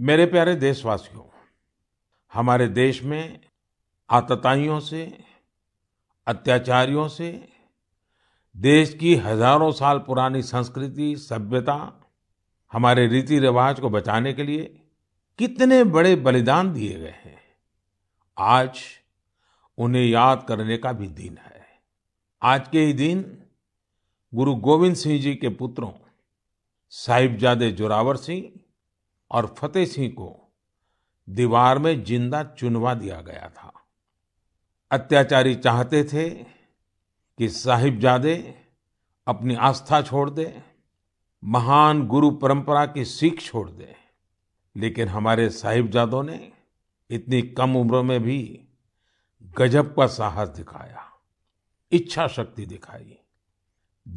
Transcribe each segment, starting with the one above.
मेरे प्यारे देशवासियों हमारे देश में आतताइयों से अत्याचारियों से देश की हजारों साल पुरानी संस्कृति सभ्यता हमारे रीति रिवाज को बचाने के लिए कितने बड़े बलिदान दिए गए हैं आज उन्हें याद करने का भी दिन है आज के ही दिन गुरु गोविंद सिंह जी के पुत्रों साहिबजादे जोरावर सिंह और फतेह सिंह को दीवार में जिंदा चुनवा दिया गया था अत्याचारी चाहते थे कि साहिबजादे अपनी आस्था छोड़ दे महान गुरु परंपरा की सीख छोड़ दे लेकिन हमारे साहिबजादों ने इतनी कम उम्र में भी गजब का साहस दिखाया इच्छा शक्ति दिखाई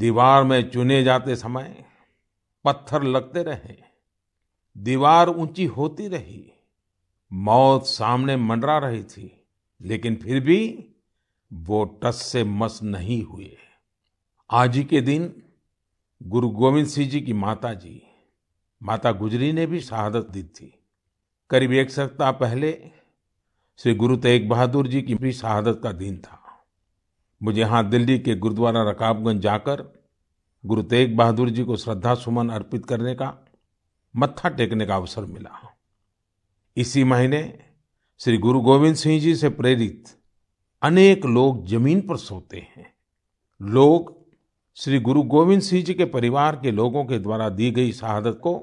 दीवार में चुने जाते समय पत्थर लगते रहे दीवार ऊंची होती रही मौत सामने मंडरा रही थी लेकिन फिर भी वो टस से मस नहीं हुए आज ही के दिन गुरु गोविंद सिंह जी की माता जी माता गुजरी ने भी शहादत दी थी करीब एक सप्ताह पहले श्री गुरु तेग बहादुर जी की भी शहादत का दिन था मुझे यहाँ दिल्ली के गुरुद्वारा रकाबगंज जाकर गुरु तेग बहादुर जी को श्रद्धा सुमन अर्पित करने का मत्था टेकने का अवसर मिला इसी महीने श्री गुरु गोविंद सिंह जी से प्रेरित अनेक लोग जमीन पर सोते हैं लोग श्री गुरु गोविंद सिंह जी के परिवार के लोगों के द्वारा दी गई शहादत को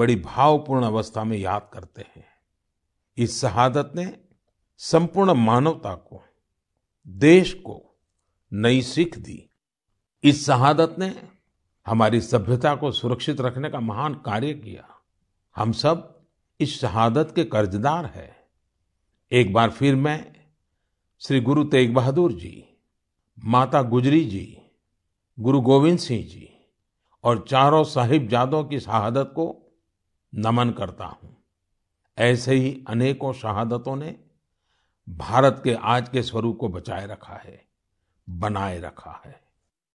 बड़ी भावपूर्ण अवस्था में याद करते हैं इस शहादत ने संपूर्ण मानवता को देश को नई सीख दी इस शहादत ने हमारी सभ्यता को सुरक्षित रखने का महान कार्य किया हम सब इस शहादत के कर्जदार हैं एक बार फिर मैं श्री गुरु तेग बहादुर जी माता गुजरी जी गुरु गोविंद सिंह जी और चारों साहिब जादों की शहादत को नमन करता हूँ ऐसे ही अनेकों शहादतों ने भारत के आज के स्वरूप को बचाए रखा है बनाए रखा है